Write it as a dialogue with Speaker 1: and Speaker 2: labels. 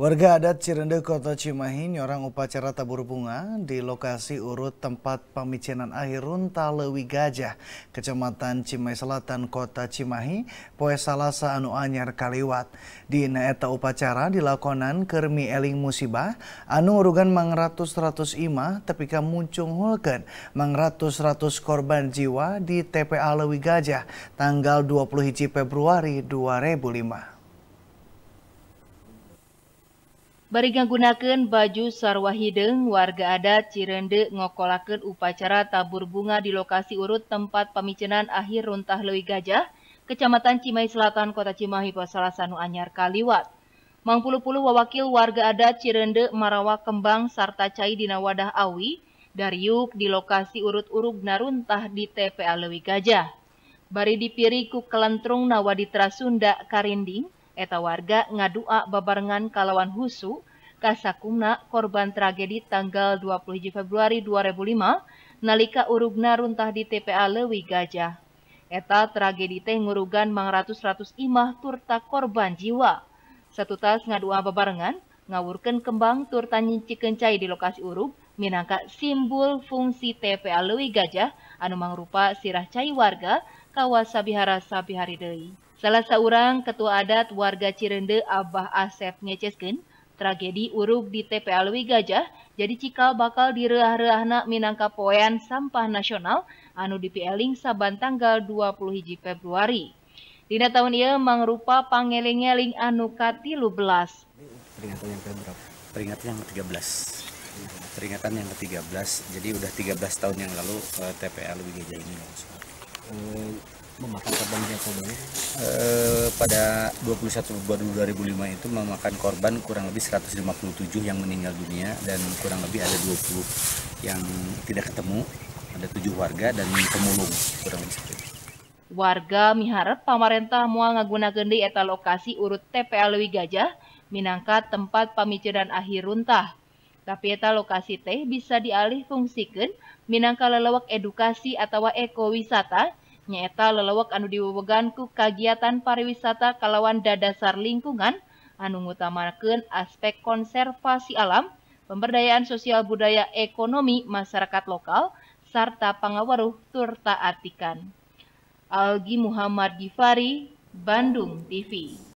Speaker 1: Warga adat Cirende Kota Cimahi nyorang upacara tabur bunga di lokasi urut tempat pemicinan akhir runta Lewi Gajah, Kecamatan Cimahi Selatan, Kota Cimahi, poe salasa anu anyar kaliwat. Di naeta upacara dilakonan kermi eling musibah, anu urugan mangratus ratus imah tepika muncung hulken mangratus ratus korban jiwa di TPA Lewi Gajah, tanggal 20 Februari 2005.
Speaker 2: Barigang gunakan baju sarwahideng warga adat Cirende ngokolakan upacara tabur bunga di lokasi urut tempat pemicenan akhir runtah Lewi Gajah, Kecamatan Cimahi Selatan, Kota Cimahi, Pasalasanu Anyar Kaliwat. Mangpulu-pulu wawakil warga adat Cirende Marawa Kembang serta Cai Dina Wadah Awi, Dariuk di lokasi urut-urug naruntah di TPA Lewi Gajah. Bari dipiriku kelentrung nawaditra Sunda Karinding, Eta warga ngadua babarengan kalawan husu kasakumna korban tragedi tanggal 20 Februari 2005 nalika urugna runtah di TPA Lewi Gajah. Eta tragedi teh ngurugan mang ratus-ratus imah turta korban jiwa. Satu tas ngadua babarengan ngawurkan kembang turta nyinci kencai di lokasi urug minangka simbol fungsi TPA Lewi Gajah anu mangrupa sirah cai warga kawasabihara Bihara Sabihari deui. Salah seorang ketua adat warga Cirende Abah Asep ngeceskin, tragedi uruk di TPA Lewi Gajah jadi cikal bakal direah-reahna minangka poean sampah nasional anu dipieling saban tanggal 20 hiji Februari. Dina tahun ia mangrupa pangeling-eling anu katilu belas.
Speaker 3: Peringatan yang keberapa? Peringatan yang ke-13. Peringatan yang ke-13. Jadi udah 13 tahun yang lalu eh, TPA Lewi Gajah ini Hmm memakan korban berapa banyak? E, eh, pada 21 Februari 2005 itu memakan korban kurang lebih 157 yang meninggal dunia dan kurang lebih ada 20 yang tidak ketemu, ada tujuh warga dan pemulung kurang lebih seperti
Speaker 2: Warga miharap pemerintah mual ngagunakeun eta lokasi urut TPA Lewi Gajah minangka tempat pamikiran akhir runtah. Tapi eta lokasi teh bisa dialih fungsikan minangka lelewak edukasi atau ekowisata nyaeta lelewak anu diweweganku kegiatan pariwisata kalawan dadasar lingkungan anu ngutamakeun aspek konservasi alam, pemberdayaan sosial budaya ekonomi masyarakat lokal, serta pangawaruh turta artikan. Algi Muhammad Gifari, Bandung TV.